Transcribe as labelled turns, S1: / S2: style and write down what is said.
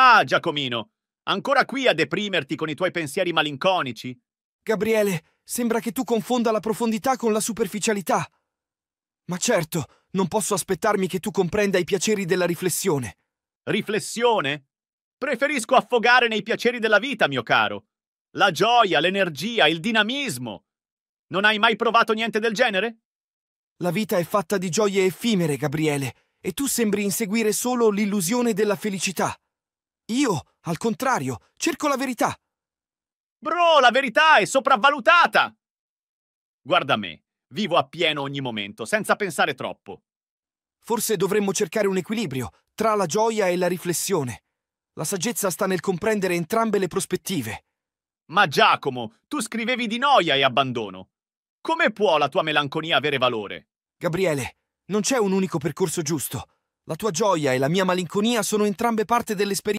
S1: Ah, Giacomino, ancora qui a deprimerti con i tuoi pensieri malinconici?
S2: Gabriele, sembra che tu confonda la profondità con la superficialità. Ma certo, non posso aspettarmi che tu comprenda i piaceri della riflessione.
S1: Riflessione? Preferisco affogare nei piaceri della vita, mio caro. La gioia, l'energia, il
S2: dinamismo. Non hai mai provato niente del genere? La vita è fatta di gioie effimere, Gabriele, e tu sembri inseguire solo l'illusione della felicità. Io, al contrario, cerco la verità. Bro, la verità è
S1: sopravvalutata! Guarda me, vivo appieno ogni momento, senza pensare troppo.
S2: Forse dovremmo cercare un equilibrio tra la gioia e la riflessione. La saggezza sta nel comprendere entrambe le prospettive. Ma Giacomo,
S1: tu scrivevi di noia e abbandono. Come può la tua melanconia avere valore?
S2: Gabriele, non c'è un unico percorso giusto. La tua gioia e la mia malinconia sono entrambe parte dell'esperienza.